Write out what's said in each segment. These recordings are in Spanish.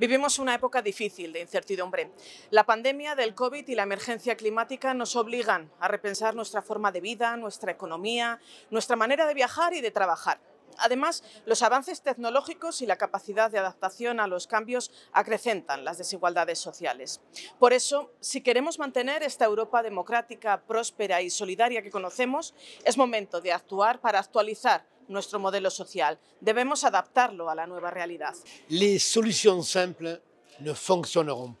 Vivimos una época difícil de incertidumbre. La pandemia del COVID y la emergencia climática nos obligan a repensar nuestra forma de vida, nuestra economía, nuestra manera de viajar y de trabajar. Además, los avances tecnológicos y la capacidad de adaptación a los cambios acrecentan las desigualdades sociales. Por eso, si queremos mantener esta Europa democrática, próspera y solidaria que conocemos, es momento de actuar para actualizar nuestro modelo social. Debemos adaptarlo a la nueva realidad. Las soluciones simples no funcionarán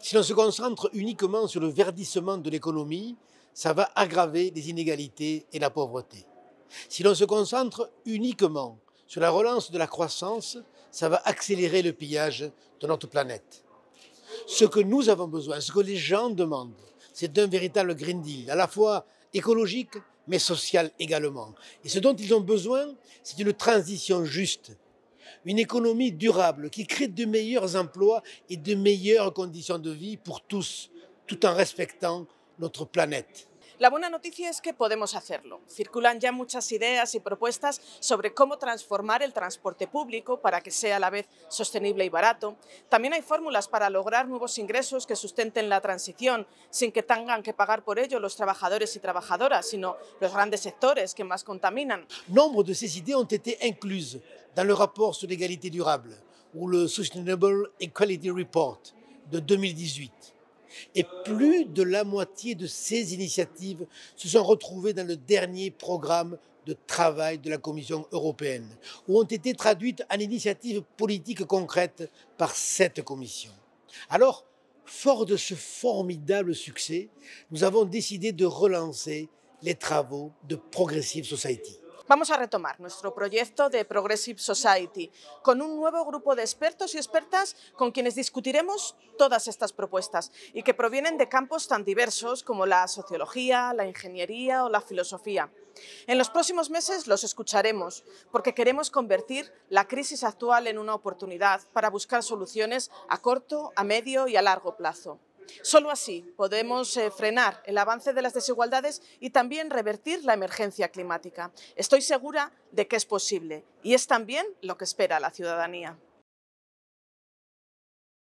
Si nos se concentre en el le verdissement de economía, ça va agravar las inégalités y la pauvreté. Si l'on se concentre uniquement sur la relance de la croissance, ça va accélérer le pillage de notre planète. Ce que nous avons besoin, ce que les gens demandent, c'est d'un véritable Green Deal, à la fois écologique, mais social également. Et ce dont ils ont besoin, c'est une transition juste, une économie durable qui crée de meilleurs emplois et de meilleures conditions de vie pour tous, tout en respectant notre planète. La buena noticia es que podemos hacerlo. Circulan ya muchas ideas y propuestas sobre cómo transformar el transporte público para que sea a la vez sostenible y barato. También hay fórmulas para lograr nuevos ingresos que sustenten la transición sin que tengan que pagar por ello los trabajadores y trabajadoras, sino los grandes sectores que más contaminan. Nombre de esas ideas han sido incluses en el rapport igualdad durable Sustainable Equality Report de 2018. Et plus de la moitié de ces initiatives se sont retrouvées dans le dernier programme de travail de la Commission européenne, ou ont été traduites en initiatives politiques concrètes par cette Commission. Alors, fort de ce formidable succès, nous avons décidé de relancer les travaux de Progressive Society. Vamos a retomar nuestro proyecto de Progressive Society con un nuevo grupo de expertos y expertas con quienes discutiremos todas estas propuestas y que provienen de campos tan diversos como la sociología, la ingeniería o la filosofía. En los próximos meses los escucharemos porque queremos convertir la crisis actual en una oportunidad para buscar soluciones a corto, a medio y a largo plazo. Solo así podemos eh, frenar el avance de las desigualdades y también revertir la emergencia climática. Estoy segura de que es posible y es también lo que espera la ciudadanía.